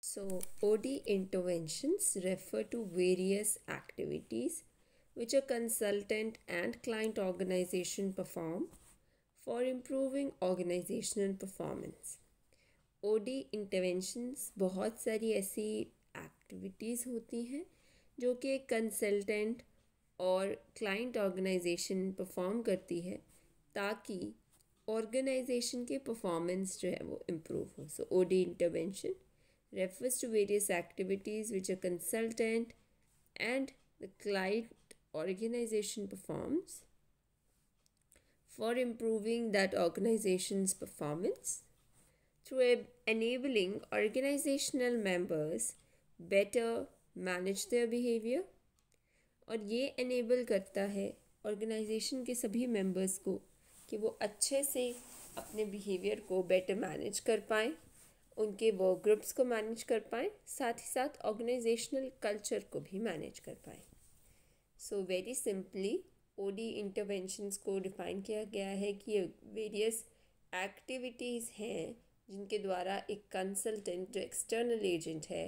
So, OD interventions refer to various activities which a consultant and client organization perform for improving organizational performance. OD interventions बहुत सारी ऐसी activities होती हैं जो कि एक consultant और client organization perform करती है ताकि organization के performance जो है वो improve हो So, OD intervention refers to various activities which a consultant and the client organization performs for improving that organization's performance through enabling organizational members better manage their behavior और ये enable करता है organization के सभी members को कि वो अच्छे से अपने behavior को better manage कर पाएँ उनके वर्क ग्रुप्स को मैनेज कर पाएँ साथ ही साथ ऑर्गेनाइजेशनल कल्चर को भी मैनेज कर पाएँ so very simply O D interventions को डिफाइन किया गया है कि वेरियस एक्टिविटीज़ हैं जिनके द्वारा एक कंसल्टेंट जो एक्सटर्नल एजेंट है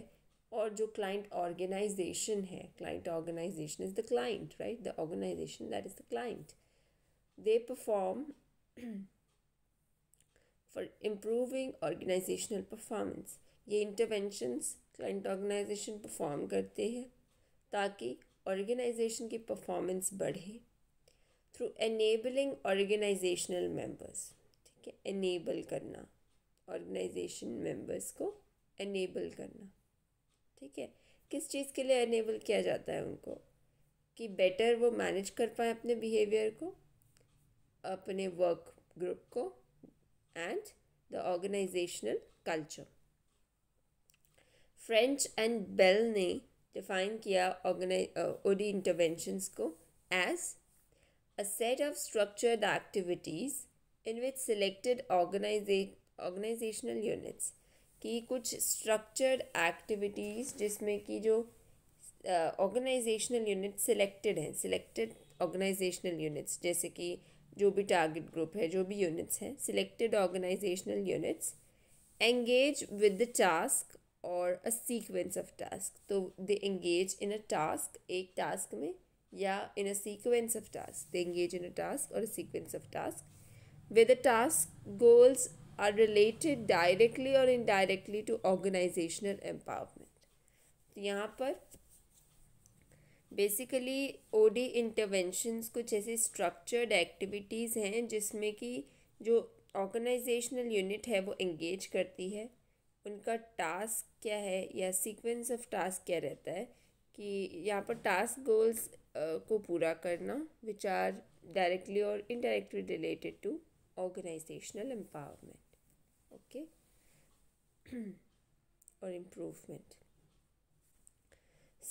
और जो क्लाइंट ऑर्गेनाइजेशन है client organization is the client right the organization that is the client they perform for improving organizational performance ये interventions client organization perform करते हैं ताकि organization की performance बढ़े through enabling organizational members ठीक है enable करना organization members को enable करना ठीक है किस चीज़ के लिए एनेबल किया जाता है उनको कि बेटर वो मैनेज कर पाए अपने बिहेवियर को अपने वर्क ग्रुप को and the organizational culture. French and Bell ne define kiya uh, OD interventions ko as a set of structured activities in which selected organiza- organizational units ki kuch structured activities jisme ki jo uh, organizational units selected hain selected organizational units jaise ki जो भी target group है जो भी units हैं selected organizational units engage with the task और a sequence of task तो they engage in a task एक task में या in a sequence of task they engage in a task और a sequence of task with the task goals are related directly और indirectly to organizational empowerment तो यहाँ पर basically OD interventions कुछ ऐसी स्ट्रक्चर्ड एक्टिविटीज़ हैं जिसमें कि जो ऑर्गेनाइजेशनल यूनिट है वो एंगेज करती है उनका टास्क क्या है या सीक्वेंस ऑफ टास्क क्या रहता है कि यहाँ पर टास्क गोल्स को पूरा करना विच आर डायरेक्टली और indirectly related to organizational empowerment okay और improvement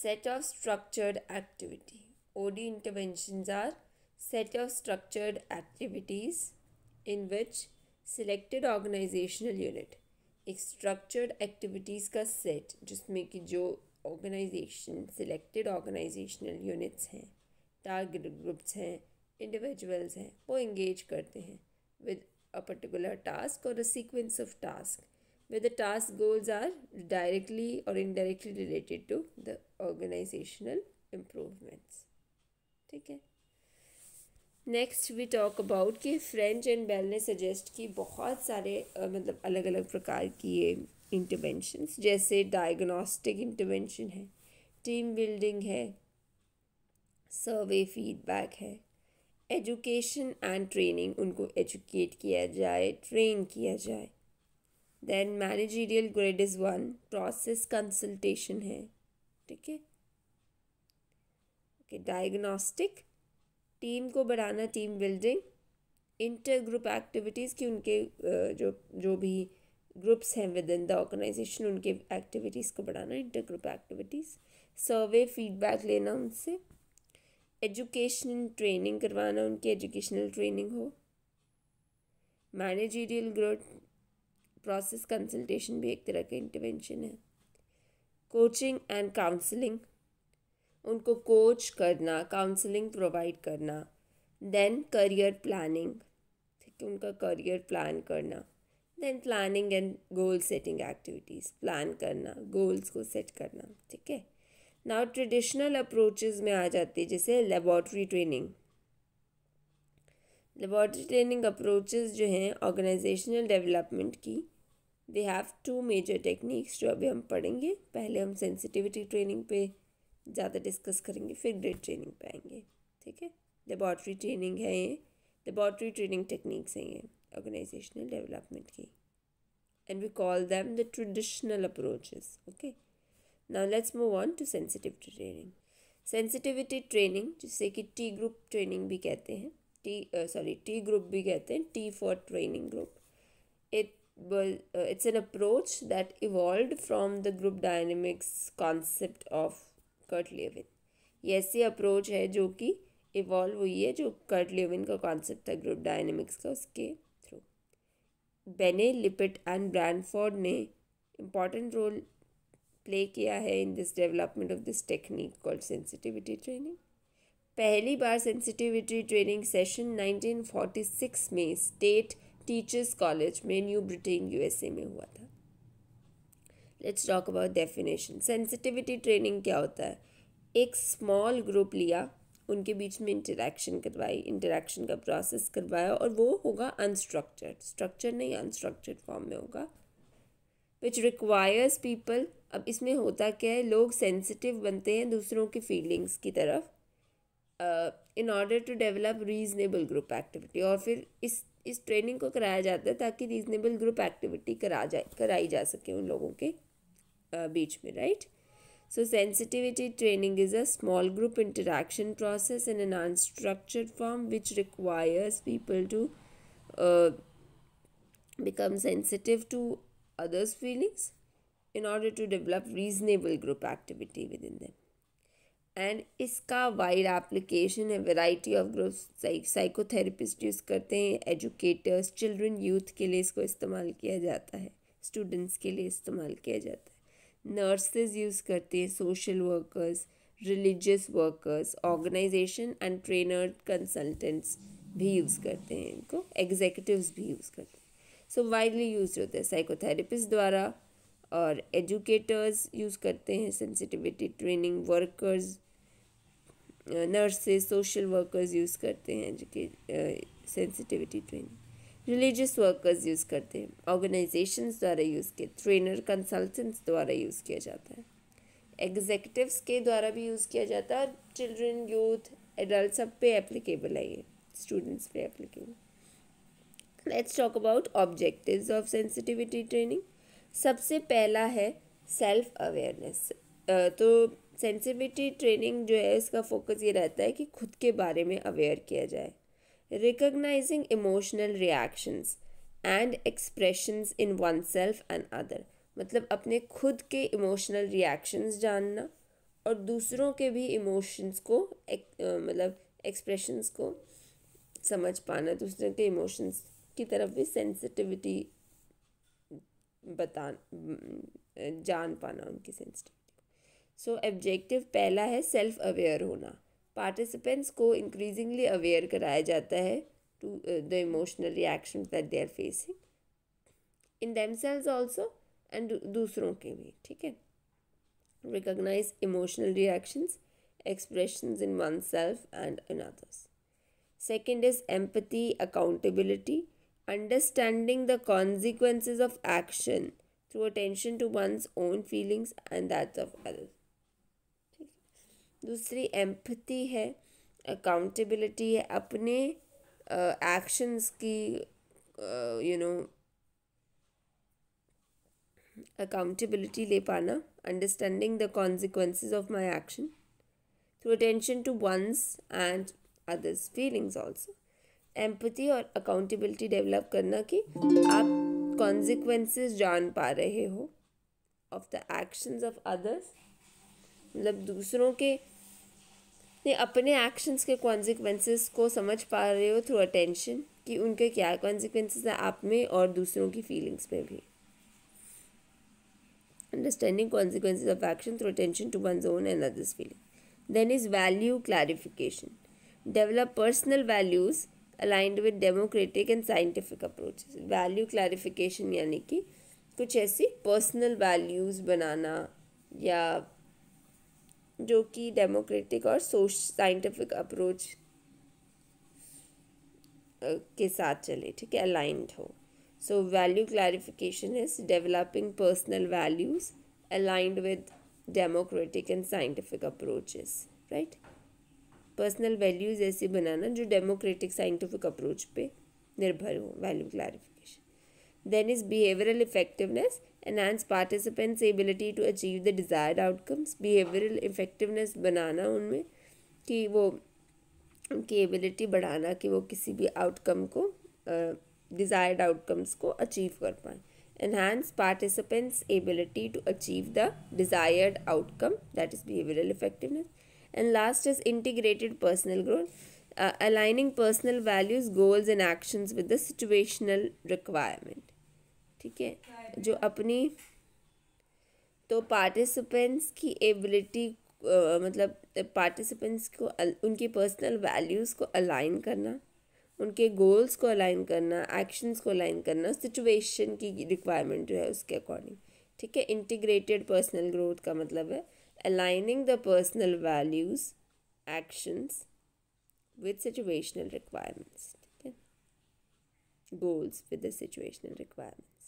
set of structured activity OD interventions are set of structured activities in which selected organizational unit एक स्ट्रक्चर्ड एक्टिविटीज़ का सेट जिसमें कि जो ऑर्गेनाइजेशन सिलेक्टेड ऑर्गेनाइजेशनल यूनिट्स हैं target groups हैं individuals हैं वो इंगेज करते हैं विद अ पर्टिकुलर टास्क और a sequence of task where the task goals are directly or indirectly related to the organizational improvements ठीक है नेक्स्ट वी टॉक अबाउट कि फ्रेंच एंड बेल ने सजेस्ट की बहुत सारे आ, मतलब अलग अलग प्रकार की ये इंटरवेंशंस जैसे डायग्नोस्टिक इंटरवेंशन है टीम बिल्डिंग है सर्वे फीडबैक है एजुकेशन एंड ट्रेनिंग उनको एजुकेट किया जाए ट्रेन किया जाए then managerial grid is one process consultation है ठीक है ओके डायग्नोस्टिक टीम को बढ़ाना team building inter group activities की उनके जो जो भी ग्रुप्स हैं विद इन द ऑर्गेनाइजेशन उनके एक्टिविटीज़ को बढ़ाना inter group activities survey feedback लेना उनसे एजुकेशन ट्रेनिंग करवाना उनकी एजुकेशनल ट्रेनिंग हो मैनेजीरियल ग्रोथ प्रोसेस कंसल्टेशन भी एक तरह का इंटरवेंशन है कोचिंग एंड काउंसलिंग उनको कोच करना काउंसलिंग प्रोवाइड करना देन करियर प्लानिंग ठीक है उनका करियर प्लान करना then planning and goal setting activities plan करना गोल्स को सेट करना ठीक है नाउ ट्रेडिशनल अप्रोचेज में आ जाती है जैसे laboratory training laboratory training approaches जो हैं ऑर्गेनाइजेशनल डेवलपमेंट की they have two major techniques जो अभी हम पढ़ेंगे पहले हम सेंसिटिविटी ट्रेनिंग पे ज़्यादा डिस्कस करेंगे फिर ग्रेड ट्रेनिंग पे आएंगे ठीक है लेबॉर्ट्री ट्रेनिंग है ये लेबॉर्ट्री ट्रेनिंग टेक्निक्स हैं ये ऑर्गेनाइजेशनल डेवलपमेंट की and we call them the traditional approaches okay now let's move on to sensitivity training sensitivity training जिसे कि टी ग्रुप ट्रेनिंग भी कहते हैं टी सॉरी टी ग्रुप भी कहते हैं T for training group it it's an approach that evolve from the group dynamics concept of Kurt Lewin ये ऐसी अप्रोच है जो कि इवॉल्व हुई है जो कर्ट लेविन का कॉन्सेप्ट था ग्रुप डायनेमिक्स का उसके थ्रू बेने लिपिट एंड ब्रैंडफोर्ड ने इम्पॉर्टेंट रोल प्ले किया है in this development of this technique called sensitivity training पहली बार सेंसिटिविटी ट्रेनिंग सेशन 1946 में स्टेट टीचर्स कॉलेज में न्यू ब्रिटेन यूएसए में हुआ था let's talk about definition sensitivity training क्या होता है एक स्मॉल ग्रुप लिया उनके बीच में इंटरेक्शन करवाई इंटरेक्शन का प्रोसेस करवाया और वो होगा अनस्ट्रक्चर्ड स्ट्रक्चर नहीं अनस्ट्रक्चर्ड फॉर्म में होगा विच रिक्वायर्स पीपल अब इसमें होता क्या है लोग सेंसिटिव बनते हैं दूसरों की फीलिंग्स की तरफ Uh, in order to develop reasonable group activity, और फिर इस इस ट्रेनिंग को कराया जाता है ताकि रीजनेबल ग्रुप एक्टिविटी करा जाए कराई जा सके उन लोगों uh, so sensitivity training is a small group interaction process in an unstructured form which requires people to uh, become sensitive to others feelings in order to develop reasonable group activity within them and इसका wide application है variety of group psychotherapist use करते हैं educators children youth के लिए इसको इस्तेमाल किया जाता है स्टूडेंट्स के लिए इस्तेमाल किया जाता है नर्सेज यूज़ करते हैं social workers religious workers organization and trainer consultants भी यूज़ करते हैं इनको एग्जीक्यूटिव भी यूज़ करते हैं सो वाइडली यूज होते हैं साइकोथेरेपिस्ट द्वारा और एजुकेटर्स यूज़ करते हैं sensitivity training workers nurses social workers use करते हैं educate sensitivity training religious workers use करते हैं ऑर्गेनाइजेशन द्वारा यूज़ किया ट्रेनर कंसल्टेंट्स द्वारा यूज़ किया जाता है एग्जेक्टिव्स के द्वारा भी यूज़ किया जाता है और चिल्ड्रेन यूथ एडल्ट सब पे एप्लीकेबल है ये स्टूडेंट्स पे applicable let's talk about objectives of sensitivity training सबसे पहला है सेल्फ अवेयरनेस तो सेंसिटिविटी ट्रेनिंग जो है इसका फोकस ये रहता है कि खुद के बारे में अवेयर किया जाए recognizing emotional reactions and expressions in oneself and other मतलब अपने खुद के इमोशनल रिएक्शंस जानना और दूसरों के भी इमोशंस को एक, मतलब एक्सप्रेशंस को समझ पाना दूसरों के इमोशंस की तरफ भी सेंसिटिविटी बता जान पाना उनकी सेंसिटिव सो ऑब्जेक्टिव पहला है सेल्फ अवेयर होना पार्टिसिपेंट्स को इंक्रीजिंगली अवेयर कराया जाता है to the emotional reaction that they are facing in themselves also and दूसरों के भी ठीक है recognize emotional reactions expression in oneself and in others second is empathy accountability understanding the consequences of action through attention to one's own feelings and that's of others दूसरी empathy है accountability है अपने actions की you know accountability ले पाना understanding the consequences of my action through attention to one's and others feelings also empathy और accountability develop करना कि आप कॉन्सिक्वेंसेज जान पा रहे हो of the actions of others मतलब दूसरों के ने अपने एक्शंस के कॉन्सिक्वेंसेस को समझ पा रहे हो थ्रू अटेंशन कि उनके क्या कॉन्सिक्वेंसेस हैं आप में और दूसरों की फीलिंग्स में भी understanding consequences of action through attention to one own and others feeling then is value clarification develop personal values aligned with democratic and scientific approach value clarification यानी कि कुछ ऐसी पर्सनल वैल्यूज़ बनाना या जो कि डेमोक्रेटिक और सोश साइंटिफिक अप्रोच के साथ चले ठीक है अलाइंड हो so value clarification is developing personal values aligned with democratic and scientific approaches right personal values ऐसी बनाना जो डेमोक्रेटिक साइंटिफिक अप्रोच पे निर्भर हो value clarification then is behavioural effectiveness enhance participants ability to achieve the desired outcomes behavioural effectiveness बनाना उनमें कि वो उनकी एबिलिटी बढ़ाना कि वो किसी भी आउटकम को डिज़ायर्ड uh, आउटकम्स को अचीव कर पाए enhance participants ability to achieve the desired outcome that is behavioural effectiveness and last is integrated personal growth aligning personal values goals and actions with the situational requirement ठीक है जो अपनी तो participants की ability मतलब participants को उनकी personal values को अलाइन करना उनके गोल्स को अलाइन करना एक्शंस को अलाइन करना सिचुएशन की रिक्वायरमेंट जो है उसके अकॉर्डिंग ठीक है इंटीग्रेटेड पर्सनल ग्रोथ का मतलब है aligning the personal values actions with situational requirements ठीक है goals with the situational requirements